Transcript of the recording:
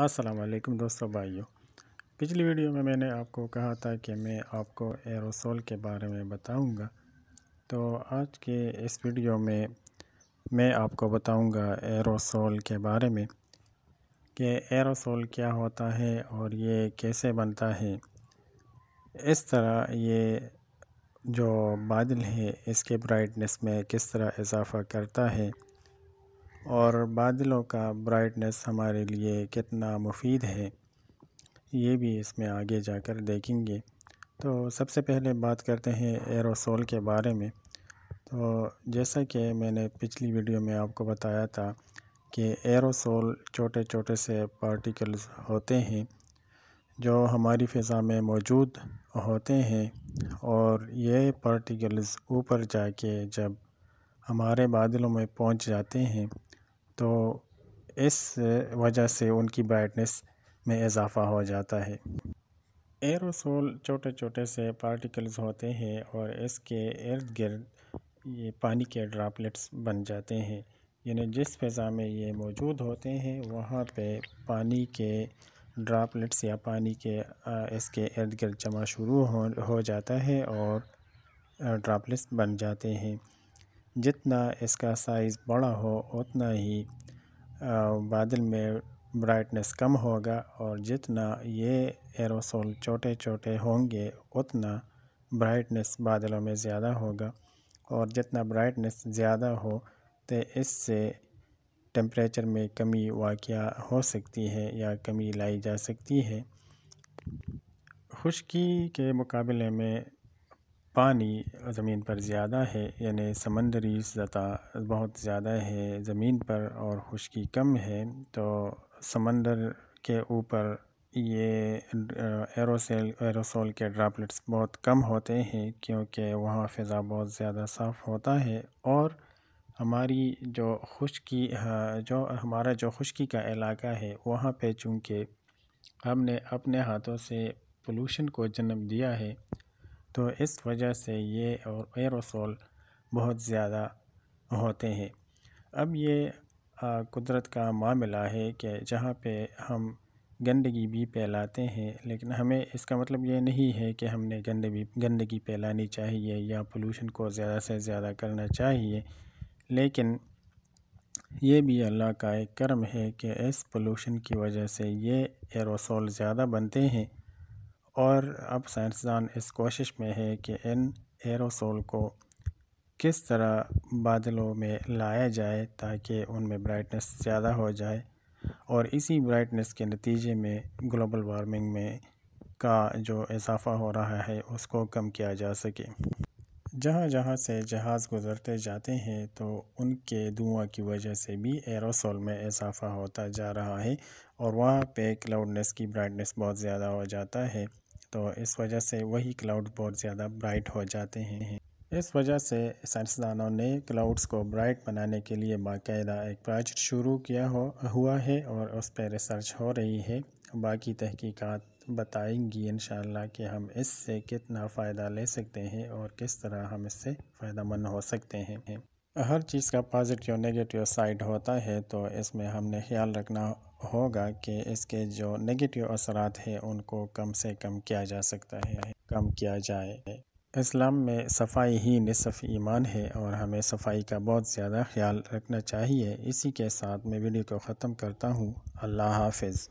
वालेकुम दोस्तों भाइयों पिछली वीडियो में मैंने आपको कहा था कि मैं आपको एरोसोल के बारे में बताऊंगा तो आज के इस वीडियो में मैं आपको बताऊंगा एरोसोल के बारे में कि एरोसोल क्या होता है और ये कैसे बनता है इस तरह ये जो बादल है इसके ब्राइटनेस में किस तरह इजाफ़ा करता है और बादलों का ब्राइटनेस हमारे लिए कितना मुफीद है ये भी इसमें आगे जाकर देखेंगे तो सबसे पहले बात करते हैं एरोसोल के बारे में तो जैसा कि मैंने पिछली वीडियो में आपको बताया था कि एरोसोल छोटे छोटे से पार्टिकल्स होते हैं जो हमारी फ़िज़ा में मौजूद होते हैं और ये पार्टिकल्स ऊपर जाके जब हमारे बादलों में पहुंच जाते हैं तो इस वजह से उनकी ब्राइटनेस में इजाफ़ा हो जाता है एरोसोल छोटे छोटे से पार्टिकल्स होते हैं और इसके इर्द गिर्द ये पानी के ड्रॉपलेट्स बन जाते हैं यानी जिस फ़ा में ये मौजूद होते हैं वहाँ पे पानी के ड्रॉपलेट्स या पानी के इसके इर्द गिर्द जमा शुरू हो हो जाता है और ड्रॉपलेट्स बन जाते हैं जितना इसका साइज़ बड़ा हो उतना ही बादल में ब्राइटनेस कम होगा और जितना ये एरोसोल छोटे छोटे होंगे उतना ब्राइटनेस बादलों में ज़्यादा होगा और जितना ब्राइटनेस ज़्यादा हो तो इससे टेम्परेचर में कमी वाक़ हो सकती है या कमी लाई जा सकती है खुश्की के मुकाबले में पानी ज़मीन पर ज़्यादा है यानी समंदरी सतह बहुत ज़्यादा है ज़मीन पर और खुश्की कम है तो समंदर के ऊपर ये एरोसेल एरोसोल के ड्रापलेट्स बहुत कम होते हैं क्योंकि वहाँ फ़िज़ा बहुत ज़्यादा साफ़ होता है और हमारी जो खुश्की जो हमारा जो खुश्की का इलाका है वहाँ पे चूँकि हमने अपने हाथों से पोलूशन को जन्म दिया है तो इस वजह से ये और एरोसोल बहुत ज़्यादा होते हैं अब ये कुदरत का मामला है कि जहाँ पे हम गंदगी भी फैलाते हैं लेकिन हमें इसका मतलब ये नहीं है कि हमने गंदगी गंदगी फैलानी चाहिए या पोल्यूशन को ज़्यादा से ज़्यादा करना चाहिए लेकिन ये भी अल्लाह का एक कर्म है कि इस पोल्यूशन की वजह से ये एरोसोल ज़्यादा बनते हैं और अब साइंसदान इस कोशिश में है कि इन एरोसोल को किस तरह बादलों में लाया जाए ताकि उनमें ब्राइटनेस ज़्यादा हो जाए और इसी ब्राइटनेस के नतीजे में ग्लोबल वार्मिंग में का जो इजाफ़ा हो रहा है उसको कम किया जा सके जहाँ जहाँ से जहाज़ गुजरते जाते हैं तो उनके धुआं की वजह से भी एरोसोल में इजाफा होता जा रहा है और वहाँ पे क्लाउडनेस की ब्राइटनेस बहुत ज़्यादा हो जाता है तो इस वजह से वही क्लाउड बहुत ज़्यादा ब्राइट हो जाते हैं इस वजह से साइंसदानों ने क्लाउड्स को ब्राइट बनाने के लिए बाकायदा एक प्रोजेक्ट शुरू किया हो हुआ है और उस पर रिसर्च हो रही है बाकी तहकीकात बताएंगी इन कि हम इससे कितना फ़ायदा ले सकते हैं और किस तरह हम इससे फ़ायदा मंद हो सकते हैं हर चीज़ का पॉजिटिव नेगेटिव साइड होता है तो इसमें हमने ख्याल रखना होगा कि इसके जो नेगेटिव असरात हैं उनको कम से कम किया जा सकता है कम किया जाए इस्लाम में सफाई ही निसफ़ ईमान है और हमें सफाई का बहुत ज़्यादा ख्याल रखना चाहिए इसी के साथ मैं वीडियो को ख़त्म करता हूँ अल्लाह हाफिज़